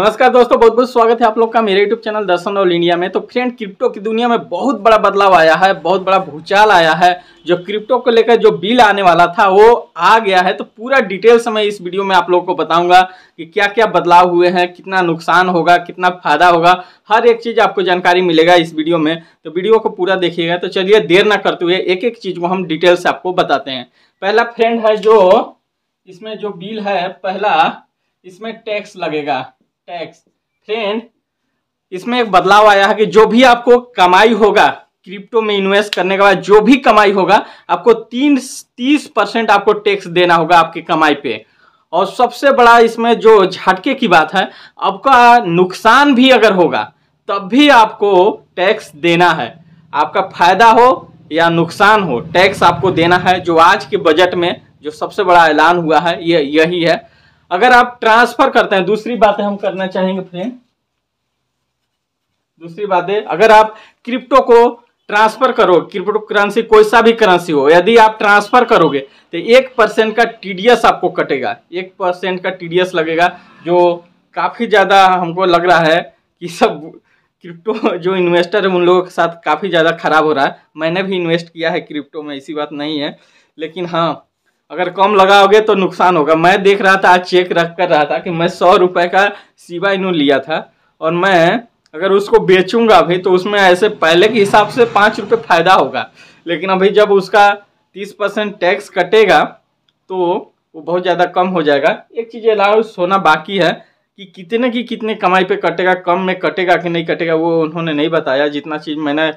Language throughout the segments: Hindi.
नमस्कार दोस्तों बहुत बहुत स्वागत है आप लोग का मेरे YouTube channel Darshan all India में तो फ्रेंड क्रिप्टो की दुनिया में बहुत बड़ा बदलाव आया है बहुत बड़ा भूचाल आया है जो क्रिप्टो को लेकर जो बिल आने वाला था वो आ गया है तो पूरा डिटेल्स मैं इस वीडियो में आप लोगों को बताऊंगा कि क्या क्या बदलाव हुए हैं कितना नुकसान होगा कितना फायदा होगा हर एक चीज़ आपको जानकारी मिलेगा इस वीडियो में तो वीडियो को पूरा देखिएगा तो चलिए देर ना करते हुए एक एक चीज़ को हम डिटेल से आपको बताते हैं पहला फ्रेंड है जो इसमें जो बिल है पहला इसमें टैक्स लगेगा टैक्स फ्रेंड इसमें एक बदलाव आया है कि जो भी आपको कमाई होगा क्रिप्टो में इन्वेस्ट करने के बाद जो भी कमाई होगा आपको तीन तीस परसेंट आपको टैक्स देना होगा आपकी कमाई पे और सबसे बड़ा इसमें जो झटके की बात है आपका नुकसान भी अगर होगा तब भी आपको टैक्स देना है आपका फायदा हो या नुकसान हो टैक्स आपको देना है जो आज के बजट में जो सबसे बड़ा ऐलान हुआ है ये यही है अगर आप ट्रांसफर करते हैं दूसरी बातें हम करना चाहेंगे फ्रेंड दूसरी बात है अगर आप क्रिप्टो को ट्रांसफर करो क्रिप्टो करेंसी कोई सा भी करेंसी हो यदि आप ट्रांसफर करोगे तो एक परसेंट का टीडीएस आपको कटेगा एक परसेंट का टीडीएस लगेगा जो काफ़ी ज़्यादा हमको लग रहा है कि सब क्रिप्टो जो इन्वेस्टर है उन लोगों के साथ काफ़ी ज़्यादा खराब हो रहा है मैंने भी इन्वेस्ट किया है क्रिप्टो में ऐसी बात नहीं है लेकिन हाँ अगर कम लगाओगे तो नुकसान होगा मैं देख रहा था आज चेक रख कर रहा था कि मैं सौ रुपये का सीवा इनू लिया था और मैं अगर उसको बेचूंगा भाई तो उसमें ऐसे पहले के हिसाब से पाँच रुपये फायदा होगा लेकिन अभी जब उसका तीस परसेंट टैक्स कटेगा तो वो बहुत ज़्यादा कम हो जाएगा एक चीज़ अलाउंस होना बाकी है कि कितने की कितने कमाई पे कटेगा कम में कटेगा कि नहीं कटेगा वो उन्होंने नहीं बताया जितना चीज़ मैंने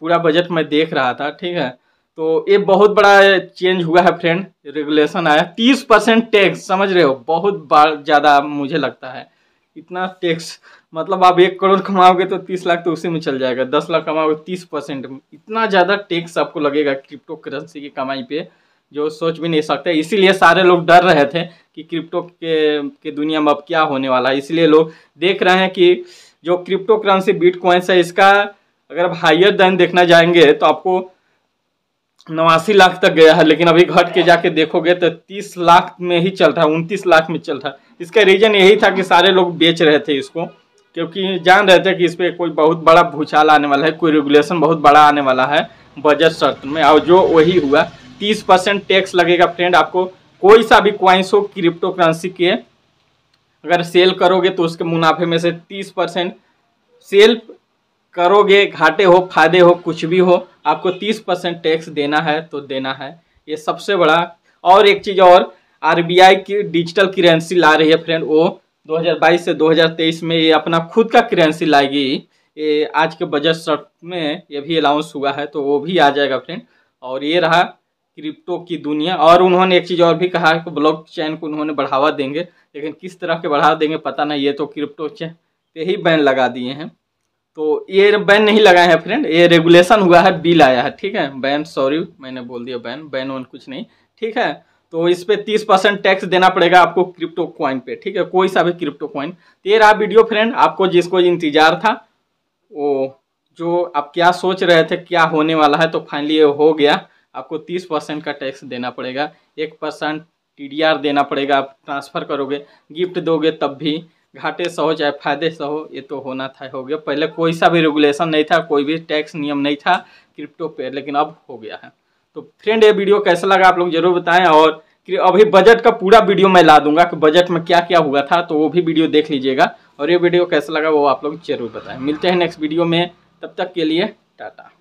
पूरा बजट मैं देख रहा था ठीक है तो ये बहुत बड़ा चेंज हुआ है फ्रेंड रेगुलेशन आया तीस परसेंट टैक्स समझ रहे हो बहुत ज़्यादा मुझे लगता है इतना टैक्स मतलब आप एक करोड़ कमाओगे तो तीस लाख तो उसी में चल जाएगा दस लाख कमाओगे तो तीस परसेंट इतना ज़्यादा टैक्स आपको लगेगा क्रिप्टो करेंसी की कमाई पे जो सोच भी नहीं सकते इसीलिए सारे लोग डर रहे थे कि क्रिप्टो के के दुनिया में अब क्या होने वाला है इसलिए लोग देख रहे हैं कि जो क्रिप्टो करेंसी बीट है इसका अगर आप हाइयर दैन देखना जाएंगे तो आपको नवासी लाख तक गया है लेकिन अभी घट के जाके देखोगे तो तीस लाख में ही चल रहा है उनतीस लाख में चल रहा है इसका रीजन यही था कि सारे लोग बेच रहे थे इसको क्योंकि जान रहे थे कि इस पर कोई बहुत बड़ा भूचाल आने वाला है कोई रेगुलेशन बहुत बड़ा आने वाला है बजट सत्र में और जो वही हुआ तीस परसेंट टैक्स लगेगा फ्रेंड आपको कोई सा भी क्वाइंस हो क्रिप्टो करेंसी के अगर सेल करोगे तो उसके मुनाफे में से तीस परसेंट सेल करोगे घाटे हो फायदे हो कुछ भी हो आपको तीस परसेंट टैक्स देना है तो देना है ये सबसे बड़ा और एक चीज़ और आरबीआई की डिजिटल करेंसी ला रही है फ्रेंड वो 2022 से 2023 में ये अपना खुद का करेंसी लाएगी ये आज के बजट शर्ट में ये भी अलाउंस हुआ है तो वो भी आ जाएगा फ्रेंड और ये रहा क्रिप्टो की दुनिया और उन्होंने एक चीज़ और भी कहा कि ब्लॉक चैन को उन्होंने बढ़ावा देंगे लेकिन किस तरह के बढ़ावा देंगे पता नहीं ये तो क्रिप्टो चैन पे ही बैन लगा दिए हैं तो ये बैन नहीं लगाए हैं फ्रेंड ये रेगुलेशन हुआ है बिल आया है ठीक है बैन सॉरी मैंने बोल दिया बैन बैन वन कुछ नहीं ठीक है तो इस पर तीस परसेंट टैक्स देना पड़ेगा आपको क्रिप्टो क्वाइन पे ठीक है कोई सा भी क्रिप्टो तो कॉइन ये रहा वीडियो फ्रेंड आपको जिसको इंतजार था वो जो आप क्या सोच रहे थे क्या होने वाला है तो फाइनली ये हो गया आपको तीस परसेंट का टैक्स देना पड़ेगा एक परसेंट टी देना पड़ेगा आप ट्रांसफ़र करोगे गिफ्ट दोगे तब भी घाटे से हो चाहे फायदे से हो ये तो होना था हो गया पहले कोई सा भी रेगुलेशन नहीं था कोई भी टैक्स नियम नहीं था क्रिप्टो पे लेकिन अब हो गया है तो फ्रेंड ये वीडियो कैसा लगा आप लोग जरूर बताएं और अभी बजट का पूरा वीडियो मैं ला दूंगा कि बजट में क्या क्या हुआ था तो वो भी वीडियो देख लीजिएगा और ये वीडियो कैसा लगा वो आप लोग जरूर बताएं मिलते हैं नेक्स्ट वीडियो में तब तक के लिए टाटा